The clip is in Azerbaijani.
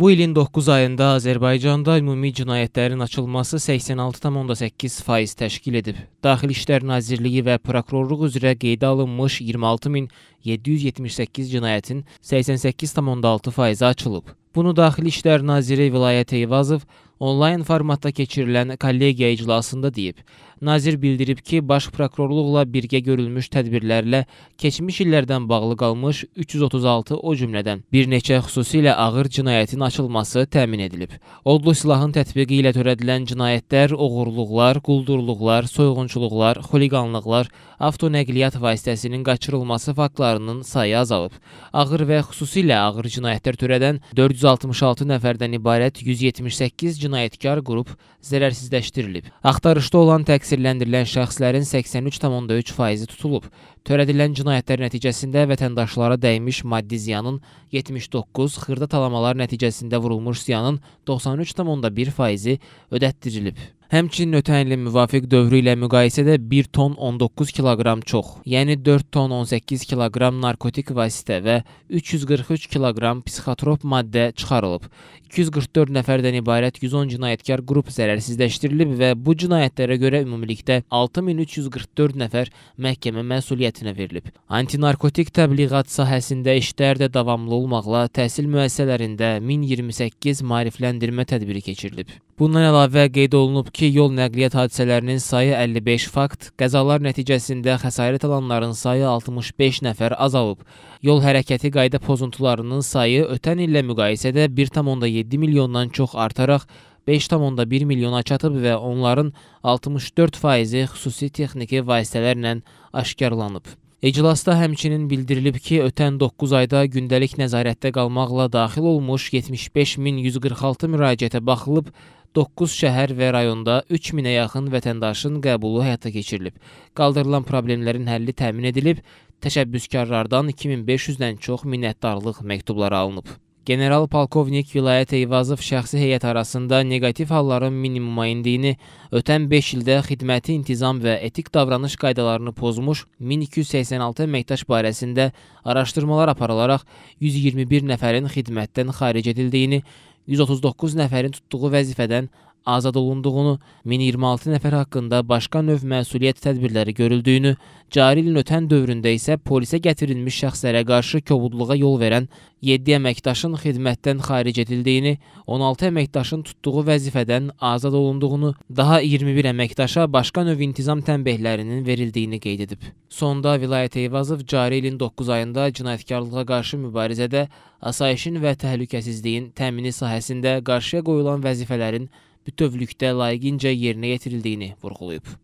Bu ilin 9 ayında Azərbaycanda ümumi cinayətlərin açılması 86,8% təşkil edib. Daxili İşlər Nazirliyi və prokurorluq üzrə qeydə alınmış 26778 cinayətin 88,6%-i açılıb. Bunu Daxili İşlər Naziri Vilayət Eyvazov onlayn formatda keçirilən kollegiya iclasında deyib. Nazir bildirib ki, Baş prokurorluqla birgə görülmüş tədbirlərlə keçmiş illərdən bağlı qalmış 336 o cümlədən bir neçə xüsusilə ağır cinayətin açılması təmin edilib. Odlu silahın tətbiqi ilə törədilən cinayətlər, oğurluqlar, quldurluqlar, soyğunçuluqlar, xuliqanlıqlar, avtonəqliyyat vasitəsinin qaçırılması faktlarının sayı azalıb. Ağır və xüsusilə ağır cinayətlər törədən 466 nəfərdən ibarət 178 cinayət cinayətkar qrup zərərsizləşdirilib. Axtarışda olan təqsirləndirilən şəxslərin 83,3%-i tutulub. Törədilən cinayətlər nəticəsində vətəndaşlara dəymiş maddi ziyanın 79, xırda talamalar nəticəsində vurulmuş ziyanın 93,1%-i ödətdirilib. Həmçinin ötən ilin müvafiq dövrü ilə müqayisədə 1 ton 19 kiloqram çox, yəni 4 ton 18 kiloqram narkotik vasitə və 343 kiloqram psixotrop maddə çıxarılıb. 244 nəfərdən ibarət 110 cinayətkar qrup zərərsizləşdirilib və bu cinayətlərə görə ümumilikdə 6344 nəfər məhkəmə məsuliyyətinə verilib. Antinarkotik təbliğat sahəsində işlər də davamlı olmaqla təhsil müəssisələrində 1028 maarifləndirmə tədbiri keçirilib. Bundan əlavə qeyd olunub ki, yol nəqliyyat hadisələrinin sayı 55 fakt, qəzalar nəticəsində xəsarət alanların sayı 65 nəfər azalıb. Yol hərəkəti qayda pozuntularının sayı ötən illə müqayisədə 1,7 milyondan çox artaraq 5,1 milyona çatıb və onların 64 faizi xüsusi texniki vasitələrlə aşkarlanıb. İclasda həmçinin bildirilib ki, ötən 9 ayda gündəlik nəzarətdə qalmaqla daxil olmuş 75146 müraciətə baxılıb 9 şəhər və rayonda 3000-ə yaxın vətəndaşın qəbulu həyata keçirilib. Qaldırılan problemlərin həlli təmin edilib, təşəbbüskarlardan 2500-dən çox minnətdarlıq məktubları alınıb. General Polkovnik Vilayət Eyvazov şəxsi heyət arasında negativ halların minimuma indiyini, ötən 5 ildə xidməti intizam və etik davranış qaydalarını pozmuş 1286 əməkdaş barəsində araşdırmalar aparılaraq 121 nəfərin xidmətdən xaric edildiyini, 139 nəfərin tutduğu vəzifədən azad olunduğunu, 1026 nəfər haqqında başqa növ məsuliyyət tədbirləri görüldüyünü, cari ilin ötən dövründə isə polisə gətirilmiş şəxslərə qarşı kobudluğa yol verən 7 əməkdaşın xidmətdən xaric edildiyini, 16 əməkdaşın tutduğu vəzifədən azad olunduğunu, daha 21 əməkdaşa başqa növ intizam tənbehlərinin verildiyini qeyd edib. Sonda vilayət Eyvazov cari ilin 9 ayında cinayətkarlığa qarşı mübarizədə asayişin və təhlükəsizliyin təmini sahəsində qarşıya qoyulan vəzifələrin bütövlükdə layiqincə yerinə yetirildiyini vurğulayıb.